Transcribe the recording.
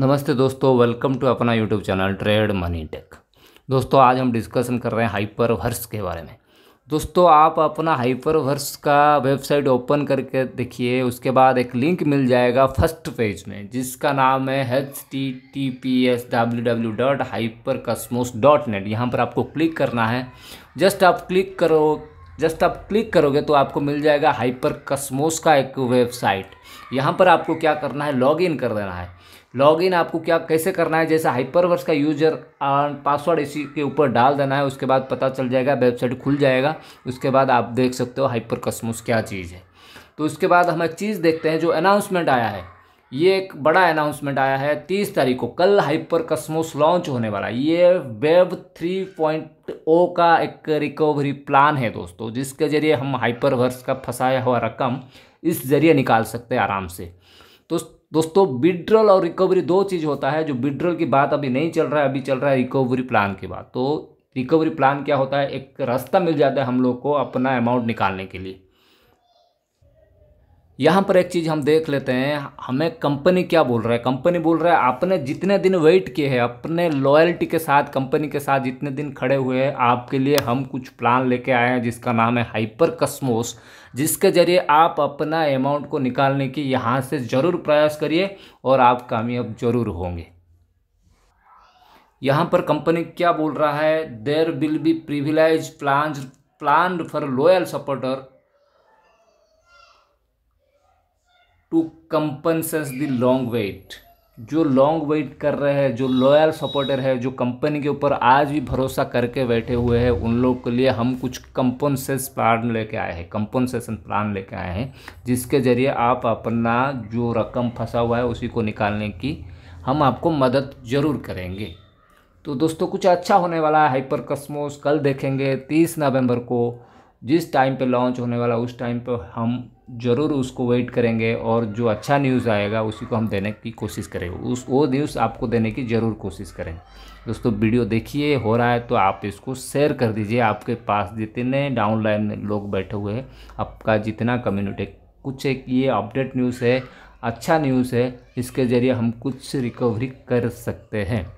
नमस्ते दोस्तों welcome to अपना YouTube channel trade money tech दोस्तों आज हम डिस्कशन कर रहे हैं हाइपर वर्स के बारे में दोस्तों आप अपना हाइपर वर्स का वेबसाइट ओपन करके देखिए उसके बाद एक लिंक मिल जाएगा फर्स्ट पेज में जिसका नाम है H T T P S W W dot hyper cosmos dot net यहाँ पर आपको क्लिक करना है जस्ट आप क्लिक करो जस्ट आप क्लिक करोगे तो आपको मिल जाएगा हाइपर कस्मोस का एक वेबसाइट यहाँ पर आपको क्या करना है लॉग इन कर देना है लॉग इन आपको क्या कैसे करना है जैसे हाइपरवर्स का यूजर पासवर्ड इसी के ऊपर डाल देना है उसके बाद पता चल जाएगा वेबसाइट खुल जाएगा उसके बाद आप देख सकते हो हाइपर कस्मोस क्या चीज़ है तो उसके बाद हम एक चीज़ देखते हैं जो अनाउंसमेंट आया है ये एक बड़ा अनाउंसमेंट आया है तीस तारीख को कल हाइपर कस्मोस लॉन्च होने वाला ये वेब थ्री पॉइंट ओ का एक रिकवरी प्लान है दोस्तों जिसके जरिए हम हाइपरवर्स का फंसाया हुआ रकम इस जरिए निकाल सकते हैं आराम से तो दोस्तों विड्रॉल और रिकवरी दो चीज़ होता है जो विड्रॉल की बात अभी नहीं चल रहा है अभी चल रहा है रिकवरी प्लान की बात तो रिकवरी प्लान क्या होता है एक रास्ता मिल जाता है हम लोग को अपना अमाउंट निकालने के लिए यहाँ पर एक चीज़ हम देख लेते हैं हमें कंपनी क्या बोल रहा है कंपनी बोल रहा है आपने जितने दिन वेट किए हैं अपने लॉयल्टी के साथ कंपनी के साथ जितने दिन खड़े हुए हैं आपके लिए हम कुछ प्लान लेके आए हैं जिसका नाम है हाइपर कस्मोस जिसके जरिए आप अपना अमाउंट को निकालने की यहाँ से ज़रूर प्रयास करिए और आप कामयाब ज़रूर होंगे यहाँ पर कंपनी क्या बोल रहा है there will be privilege plan plan for loyal supporter to compensates the long wait जो लॉन्ग वेट कर रहे हैं जो लॉयल सपोर्टर है जो कंपनी के ऊपर आज भी भरोसा करके बैठे हुए हैं उन लोग के लिए हम कुछ कंपनसेस प्लान लेके आए हैं कंपनसेशन प्लान लेके आए हैं जिसके ज़रिए आप अपना जो रकम फंसा हुआ है उसी को निकालने की हम आपको मदद ज़रूर करेंगे तो दोस्तों कुछ अच्छा होने वाला है हाइपर कस्मोस कल देखेंगे तीस नवंबर को जिस टाइम पे लॉन्च होने वाला उस टाइम पे हम ज़रूर उसको वेट करेंगे और जो अच्छा न्यूज़ आएगा उसी को हम देने की कोशिश करेंगे उस वो न्यूज़ आपको देने की ज़रूर कोशिश करें दोस्तों वीडियो देखिए हो रहा है तो आप इसको शेयर कर दीजिए आपके पास जितने डाउनलाइन लोग बैठे हुए हैं आपका जितना कम्युनिटी कुछ एक ये अपडेट न्यूज़ है अच्छा न्यूज़ है इसके ज़रिए हम कुछ रिकवरी कर सकते हैं